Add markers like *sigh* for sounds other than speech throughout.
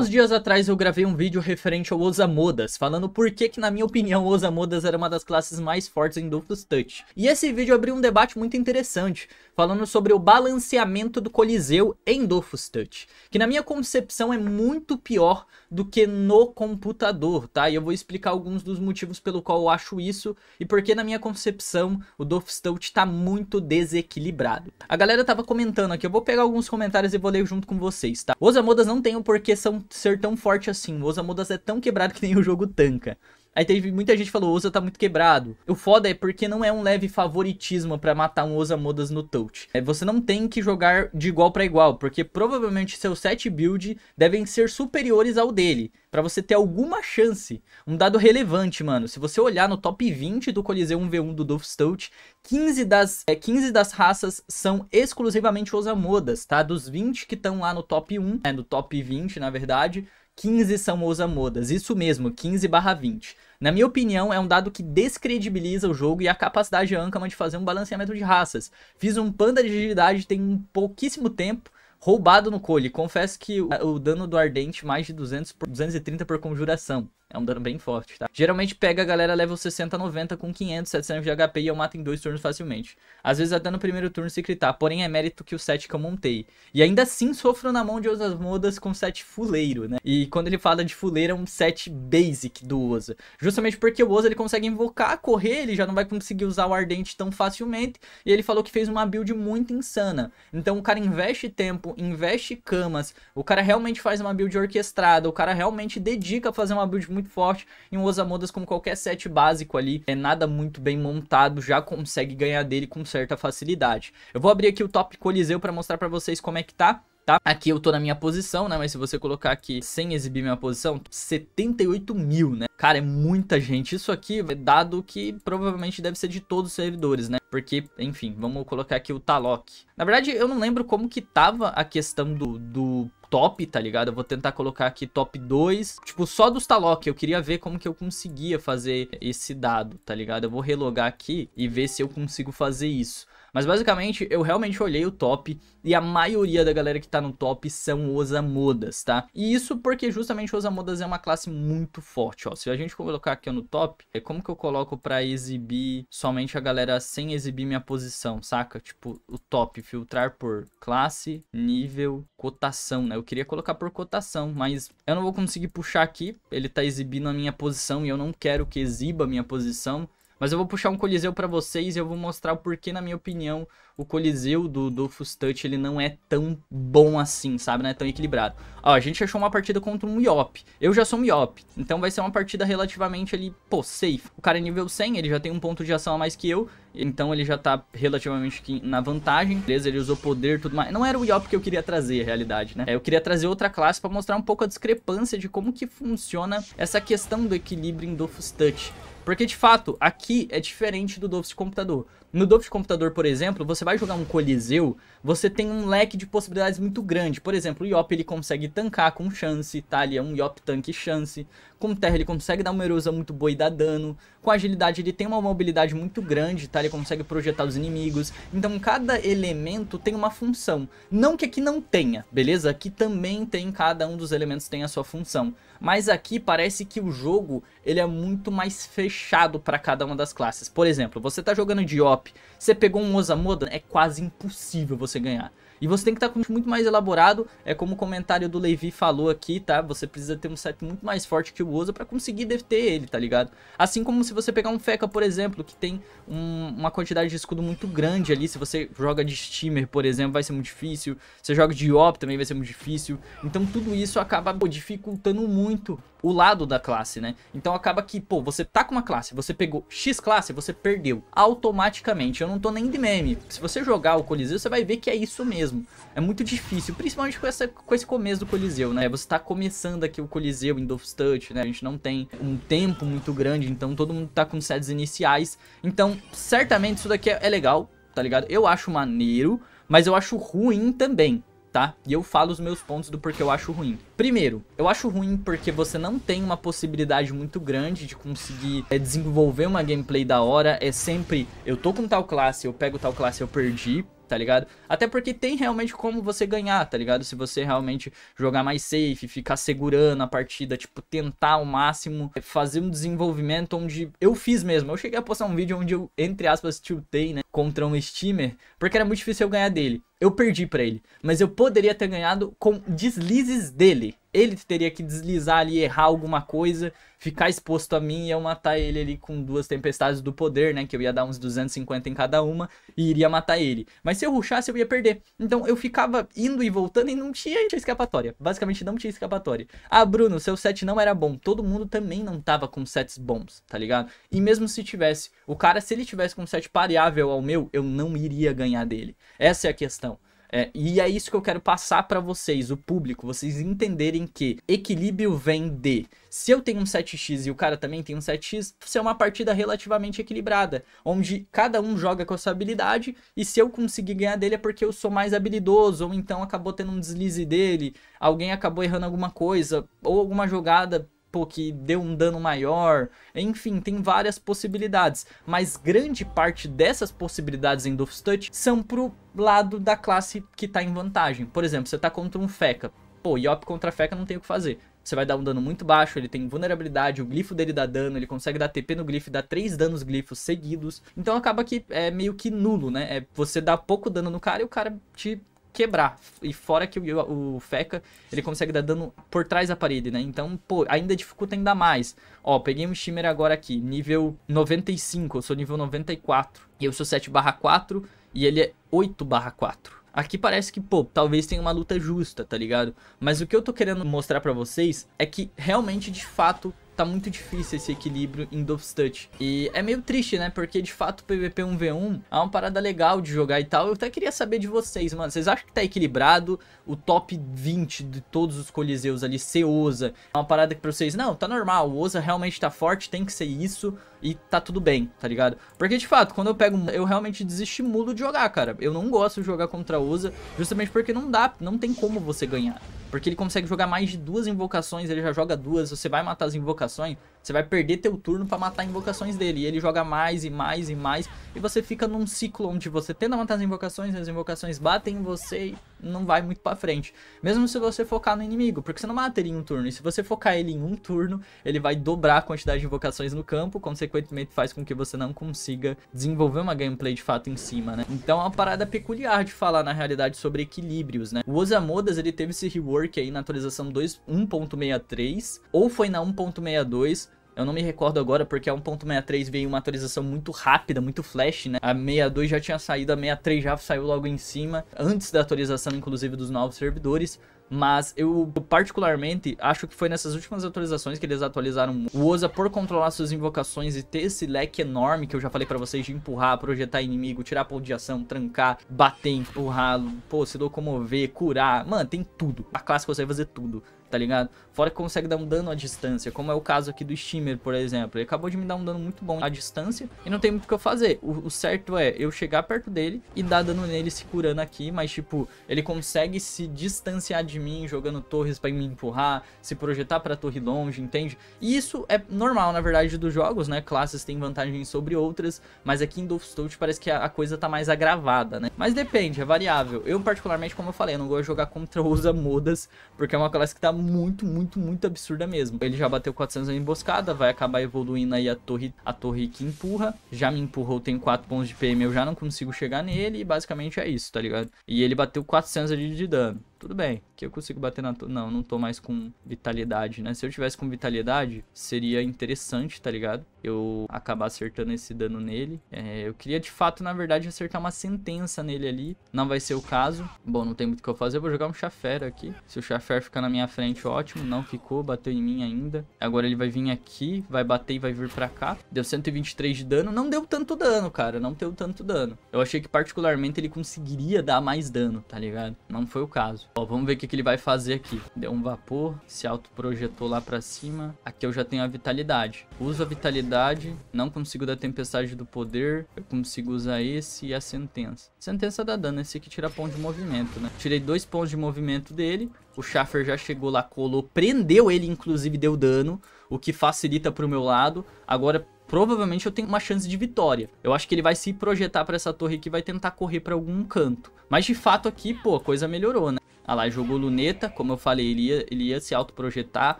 Alguns dias atrás eu gravei um vídeo referente ao Osamodas, falando por que que na minha opinião o Osamodas era uma das classes mais fortes em Dofus Touch. E esse vídeo abriu um debate muito interessante, falando sobre o balanceamento do Coliseu em Dofus Touch, que na minha concepção é muito pior do que no computador, tá? E eu vou explicar alguns dos motivos pelo qual eu acho isso e porque na minha concepção o Dofus Touch tá muito desequilibrado. A galera tava comentando aqui, eu vou pegar alguns comentários e vou ler junto com vocês, tá? Osamodas não tem o porquê são ser tão forte assim. O Osamudas é tão quebrado que nem o jogo tanca. Aí teve muita gente que falou, o Oza tá muito quebrado. O foda é porque não é um leve favoritismo para matar um Oza Modas no touch. É, você não tem que jogar de igual para igual, porque provavelmente seus set build devem ser superiores ao dele, para você ter alguma chance. Um dado relevante, mano. Se você olhar no top 20 do Coliseu 1v1 do Dolph Touch, 15 das, é, 15 das raças são exclusivamente Oza Modas, tá? Dos 20 que estão lá no top 1, é, né, no top 20, na verdade, 15 são moza modas isso mesmo, 15 barra 20. Na minha opinião, é um dado que descredibiliza o jogo e a capacidade de Ankama de fazer um balanceamento de raças. Fiz um panda de agilidade tem um pouquíssimo tempo Roubado no cole. Confesso que o, dano do ardente mais de 200 por, 230 por conjuração. É um dano bem forte, tá? Geralmente pega a galera level 60, 90 com 500, 700 de HP e eu mato em dois turnos facilmente. Às vezes até no primeiro turno se critar, porém é mérito que o set que eu montei. E ainda assim sofro na mão de Osas Modas com set fuleiro, né? E quando ele fala de fuleiro é um set basic do Oza. Justamente porque o Oza ele consegue invocar, correr, ele já não vai conseguir usar o Ardente tão facilmente. E ele falou que fez uma build muito insana. Então o cara investe tempo Tipo, investe camas, o cara realmente faz uma build orquestrada, o cara realmente dedica a fazer uma build muito forte e um Osamodas como qualquer set básico ali, é nada muito bem montado, já consegue ganhar dele com certa facilidade. Eu vou abrir aqui o top Coliseu para mostrar para vocês como é que tá tá? Aqui eu tô na minha posição, né? Mas se você colocar aqui sem exibir minha posição, 78 mil, né? Cara, é muita gente. Isso aqui é dado que provavelmente deve ser de todos os servidores, né? Porque, enfim, vamos colocar aqui o Taloc. Na verdade, eu não lembro como que tava a questão do, do top, tá ligado? Eu vou tentar colocar aqui top 2, tipo, só dos Taloc. Eu queria ver como que eu conseguia fazer esse dado, tá ligado? Eu vou relogar aqui e ver se eu consigo fazer isso. Mas basicamente, eu realmente olhei o top e a maioria da galera que tá no top são os Amodas, tá? E isso porque justamente os Amodas é uma classe muito forte, ó. Se a gente colocar aqui no top, é como que eu coloco pra exibir somente a galera sem exibir minha posição, saca? Tipo, o top, filtrar por classe, nível, cotação, né? Eu queria colocar por cotação, mas eu não vou conseguir puxar aqui. Ele tá exibindo a minha posição e eu não quero que exiba a minha posição. Mas eu vou puxar um Coliseu para vocês e eu vou mostrar o porquê, na minha opinião, o Coliseu do, do Touch, ele não é tão bom assim, sabe? Não é tão equilibrado. Ó, a gente achou uma partida contra um Iop. Eu já sou um Iop, então vai ser uma partida relativamente ali, pô, safe. O cara é nível 100, ele já tem um ponto de ação a mais que eu, então ele já tá relativamente na vantagem. Beleza, ele usou poder tudo mais. Não era o Iop que eu queria trazer, a realidade, né? É, eu queria trazer outra classe para mostrar um pouco a discrepância de como que funciona essa questão do equilíbrio em Dofus Touch. Porque, de fato, aqui é diferente do Dofus de computador. No Dofus de computador, por exemplo, você vai jogar um Coliseu, você tem um leque de possibilidades muito grande. Por exemplo, o Yop ele consegue tancar com chance, tá? Ele é um Yop tanque chance. Com terra ele consegue dar uma erosão muito boa e dar dano. Com agilidade ele tem uma mobilidade muito grande, tá? Ele consegue projetar os inimigos. Então cada elemento tem uma função. Não que aqui não tenha, beleza? Aqui também tem, cada um dos elementos tem a sua função. Mas aqui parece que o jogo, ele é muito mais fechado para cada uma das classes. Por exemplo, você tá jogando de Op, você pegou um Osamoda, é quase impossível você ganhar. E você tem que estar tá com muito mais elaborado, é como o comentário do Levi falou aqui, tá? Você precisa ter um set muito mais forte que o Oza para conseguir deter ele, tá ligado? Assim como se você pegar um Feca, por exemplo, que tem um, uma quantidade de escudo muito grande ali, se você joga de Steamer, por exemplo, vai ser muito difícil, se você joga de Op também vai ser muito difícil, então tudo isso acaba pô, dificultando muito o lado da classe, né? Então acaba que, pô, você tá com uma classe, você pegou X classe, você perdeu automaticamente. Eu não tô nem de meme. Se você jogar o Coliseu, você vai ver que é isso mesmo. É muito difícil, principalmente com, essa, com esse começo do Coliseu, né? Você tá começando aqui o Coliseu em Dovestut, né? A gente não tem um tempo muito grande, então todo mundo tá com sets iniciais. Então, certamente isso daqui é, é legal, tá ligado? Eu acho maneiro, mas eu acho ruim também tá? E eu falo os meus pontos do porquê eu acho ruim. Primeiro, eu acho ruim porque você não tem uma possibilidade muito grande de conseguir é, desenvolver uma gameplay da hora. É sempre, eu tô com tal classe, eu pego tal classe, eu perdi, tá ligado? Até porque tem realmente como você ganhar, tá ligado? Se você realmente jogar mais safe, ficar segurando a partida, tipo, tentar ao máximo eh, fazer um desenvolvimento onde eu fiz mesmo. Eu cheguei a postar um vídeo onde eu, entre aspas, tiltei, né? contra um steamer, porque era muito difícil eu ganhar dele. Eu perdi para ele, mas eu poderia ter ganhado com deslizes dele. Ele teria que deslizar ali, errar alguma coisa, ficar exposto a mim e eu matar ele ali com duas tempestades do poder, né? Que eu ia dar uns 250 em cada uma e iria matar ele. Mas se eu ruxasse, eu ia perder. Então eu ficava indo e voltando e não tinha escapatória. Basicamente não tinha escapatória. Ah, Bruno, seu set não era bom. Todo mundo também não tava com sets bons, tá ligado? E mesmo se tivesse, o cara, se ele tivesse com um set pareável ao o meu, eu não iria ganhar dele. Essa é a questão. É, e é isso que eu quero passar para vocês, o público, vocês entenderem que equilíbrio vem de. Se eu tenho um 7x e o cara também tem um 7x, isso é uma partida relativamente equilibrada, onde cada um joga com a sua habilidade e se eu conseguir ganhar dele é porque eu sou mais habilidoso, ou então acabou tendo um deslize dele, alguém acabou errando alguma coisa, ou alguma jogada pô, que deu um dano maior. Enfim, tem várias possibilidades, mas grande parte dessas possibilidades em Dolph's Touch são pro lado da classe que tá em vantagem. Por exemplo, você tá contra um Feca. Pô, Yop contra Feca não tem o que fazer. Você vai dar um dano muito baixo, ele tem vulnerabilidade, o glifo dele dá dano, ele consegue dar TP no glifo, dá 3 danos glifos seguidos. Então acaba que é meio que nulo, né? É, você dá pouco dano no cara e o cara te quebrar. E fora que o, o Feca, ele consegue dar dano por trás da parede, né? Então, pô, ainda dificulta ainda mais. Ó, peguei um Shimmer agora aqui, nível 95, eu sou nível 94. E eu sou 7 4 e ele é 8 4. Aqui parece que, pô, talvez tenha uma luta justa, tá ligado? Mas o que eu tô querendo mostrar pra vocês é que realmente, de fato, tá muito difícil esse equilíbrio em Touch E é meio triste, né? Porque de fato o PVP 1v1 é uma parada legal de jogar e tal. Eu até queria saber de vocês, mano. Vocês acham que tá equilibrado o top 20 de todos os coliseus ali ser Oza? É uma parada que pra vocês, não, tá normal. O Oza realmente tá forte, tem que ser isso e tá tudo bem, tá ligado? Porque de fato, quando eu pego, eu realmente desestimulo de jogar, cara. Eu não gosto de jogar contra o USA, justamente porque não dá, não tem como você ganhar. Porque ele consegue jogar mais de duas invocações, ele já joga duas, você vai matar as invocações, você vai perder teu turno para matar invocações dele. E ele joga mais e mais e mais, e você fica num ciclo onde você tenta matar as invocações, as invocações batem em você e não vai muito para frente. Mesmo se você focar no inimigo, porque você não mata ele em um turno. E se você focar ele em um turno, ele vai dobrar a quantidade de invocações no campo, consequentemente faz com que você não consiga desenvolver uma gameplay de fato em cima, né? Então é uma parada peculiar de falar na realidade sobre equilíbrios, né? O Osamodas, ele teve esse rework aí na atualização 1.63, ou foi na 1.62, eu não me recordo agora porque a 1.63 veio uma atualização muito rápida, muito flash, né? A 62 já tinha saído, a 63 já saiu logo em cima, antes da atualização, inclusive, dos novos servidores. Mas eu particularmente acho que foi nessas últimas atualizações que eles atualizaram o Oza por controlar suas invocações e ter esse leque enorme que eu já falei para vocês de empurrar, projetar inimigo, tirar ponto de ação, trancar, bater, empurrar, pô, se locomover, curar. Mano, tem tudo. A classe consegue fazer tudo tá ligado? Fora que consegue dar um dano à distância, como é o caso aqui do Steamer, por exemplo. Ele acabou de me dar um dano muito bom à distância e não tem muito o que eu fazer. O, o certo é eu chegar perto dele e dar dano nele se curando aqui, mas tipo, ele consegue se distanciar de mim jogando torres para me empurrar, se projetar para torre longe, entende? E isso é normal, na verdade, dos jogos, né? Classes têm vantagens sobre outras, mas aqui em Dolphstoat parece que a, a coisa tá mais agravada, né? Mas depende, é variável. Eu particularmente, como eu falei, eu não gosto de jogar contra usa mudas porque é uma classe que tá muito, muito, muito absurda mesmo. Ele já bateu 400 na emboscada, vai acabar evoluindo aí a torre, a torre que empurra. Já me empurrou, tem 4 pontos de PM, eu já não consigo chegar nele e basicamente é isso, tá ligado? E ele bateu 400 ali de dano tudo bem. Que eu consigo bater na. Não, não tô mais com vitalidade, né? Se eu tivesse com vitalidade, seria interessante, tá ligado? Eu acabar acertando esse dano nele. É, eu queria, de fato, na verdade, acertar uma sentença nele ali. Não vai ser o caso. Bom, não tem muito o que eu fazer. Eu vou jogar um Chafera aqui. Se o Chafera ficar na minha frente, ótimo. Não ficou, bateu em mim ainda. Agora ele vai vir aqui, vai bater e vai vir pra cá. Deu 123 de dano. Não deu tanto dano, cara. Não deu tanto dano. Eu achei que, particularmente, ele conseguiria dar mais dano, tá ligado? Não foi o caso. Ó, vamos ver o que, que ele vai fazer aqui. Deu um vapor, se autoprojetou lá pra cima. Aqui eu já tenho a vitalidade. Uso a vitalidade, não consigo da tempestade do poder. Eu consigo usar esse e a sentença. Sentença dá dano, esse aqui tira ponto de movimento, né? Tirei dois pontos de movimento dele. O Schaffer já chegou lá, colou, prendeu ele, inclusive deu dano, o que facilita pro meu lado. Agora provavelmente eu tenho uma chance de vitória. Eu acho que ele vai se projetar para essa torre aqui e vai tentar correr para algum canto. Mas de fato aqui, pô, a coisa melhorou, né? Ah lá, jogou luneta, como eu falei, ele ia, ele ia se autoprojetar.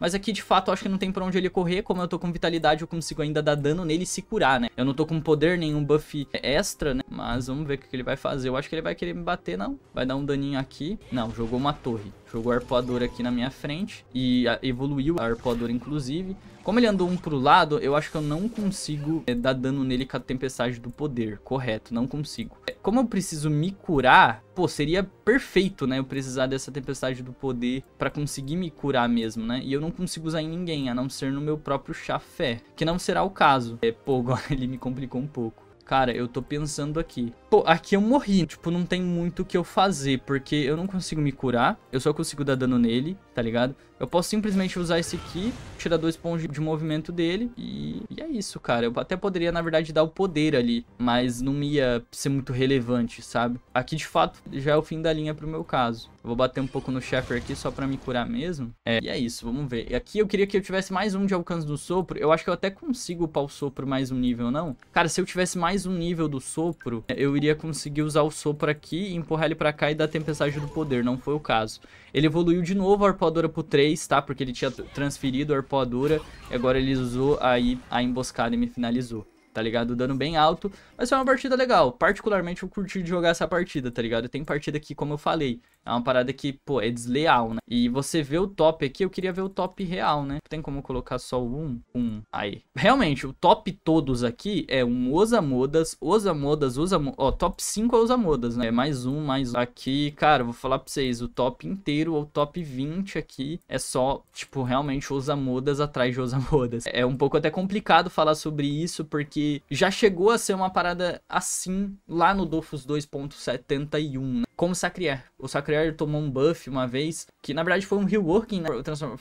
Mas aqui, de fato, eu acho que não tem pra onde ele correr. Como eu tô com vitalidade, eu consigo ainda dar dano nele e se curar, né? Eu não tô com poder nenhum buff extra, né? Mas vamos ver o que ele vai fazer. Eu acho que ele vai querer me bater, não. Vai dar um daninho aqui. Não, jogou uma torre jogou a arpoadora aqui na minha frente e evoluiu a arpoadora inclusive. Como ele andou um pro lado, eu acho que eu não consigo é, dar dano nele com a tempestade do poder, correto, não consigo. Eh, como eu preciso me curar, pô, seria perfeito, né, eu precisar dessa tempestade do poder pra conseguir me curar mesmo, né? E eu não consigo usar em ninguém, a não ser no meu próprio chafé, que não será o caso. É, pô, *laughs* agora ele me complicou um pouco cara, eu tô pensando aqui. Pô, aqui eu morri, tipo, não tem muito o que eu fazer, porque eu não consigo me curar, eu só consigo dar dano nele tá ligado? Eu posso simplesmente usar esse aqui, tirar dois pontos de movimento dele e, e é isso, cara. Eu até poderia, na verdade, dar o poder ali, mas não ia ser muito relevante, sabe? Aqui, de fato, já é o fim da linha pro meu caso. Eu vou bater um pouco no Sheffer aqui só pra me curar mesmo. É, e é isso, vamos ver. E aqui eu queria que eu tivesse mais um de alcance do sopro. Eu acho que eu até consigo upar o sopro mais um nível, não? Cara, se eu tivesse mais um nível do sopro, é, eu iria conseguir usar o sopro aqui, empurrar ele pra cá e dar tempestade do poder. Não foi o caso. Ele evoluiu de novo a arpoadora pro 3, tá? Porque ele tinha transferido a arpoadora e agora ele usou aí a emboscada e me finalizou. Tá ligado? Dano bem alto, mas foi uma partida legal. Particularmente eu curti de jogar essa partida, tá ligado? Tem partida que, como eu falei, é uma parada que, pô, é desleal, né? E você vê o top aqui, eu queria ver o top real, né? Tem como colocar só o 1? 1. Aí. Realmente, o top todos aqui é um Osamodas, Osamodas, Osamodas. Ó, top 5 é Osamodas, né? É mais um, mais um. Aqui, cara, vou falar pra vocês, o top inteiro ou top 20 aqui é só, tipo, realmente Osamodas atrás de Osamodas. É um pouco até complicado falar sobre isso, porque já chegou a ser uma parada assim lá no Dofus 2.71, né? como Sacrier. O Sacrier tomou um buff uma vez, que na verdade foi um reworking, né?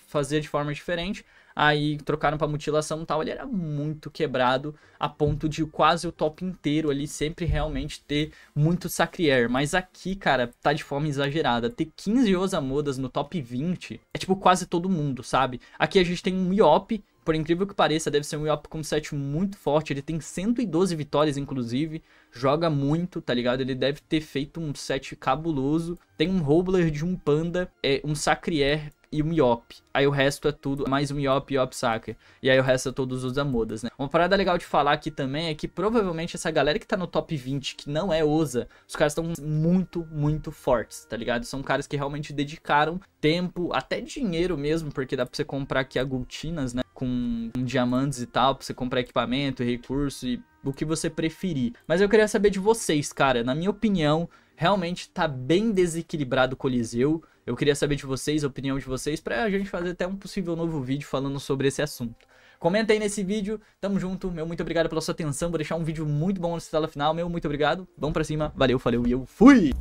fazer de forma diferente, aí trocaram para mutilação e tal. Ele era muito quebrado a ponto de quase o top inteiro ali sempre realmente ter muito Sacrier. Mas aqui, cara, tá de forma exagerada. Ter 15 Osamodas no top 20 é tipo quase todo mundo, sabe? Aqui a gente tem um Iop por incrível que pareça, deve ser um Iop com set muito forte. Ele tem 112 vitórias, inclusive. Joga muito, tá ligado? Ele deve ter feito um set cabuloso. Tem um Robler de um Panda, é, um Sacrier e um Yop. Aí o resto é tudo mais um Yop Yop Soccer. E aí o resto é todos os Amodas, né? Uma parada legal de falar aqui também é que provavelmente essa galera que tá no top 20, que não é Oza, os caras estão muito, muito fortes, tá ligado? São caras que realmente dedicaram tempo, até dinheiro mesmo, porque dá pra você comprar aqui agultinas, né? Com, com diamantes e tal, pra você comprar equipamento, recurso e o que você preferir. Mas eu queria saber de vocês, cara. Na minha opinião, realmente tá bem desequilibrado o Coliseu. Eu queria saber de vocês, a opinião de vocês, pra gente fazer até um possível novo vídeo falando sobre esse assunto. Comenta aí nesse vídeo, tamo junto, meu muito obrigado pela sua atenção, vou deixar um vídeo muito bom na tela final, meu muito obrigado, vamos pra cima, valeu, valeu e eu fui!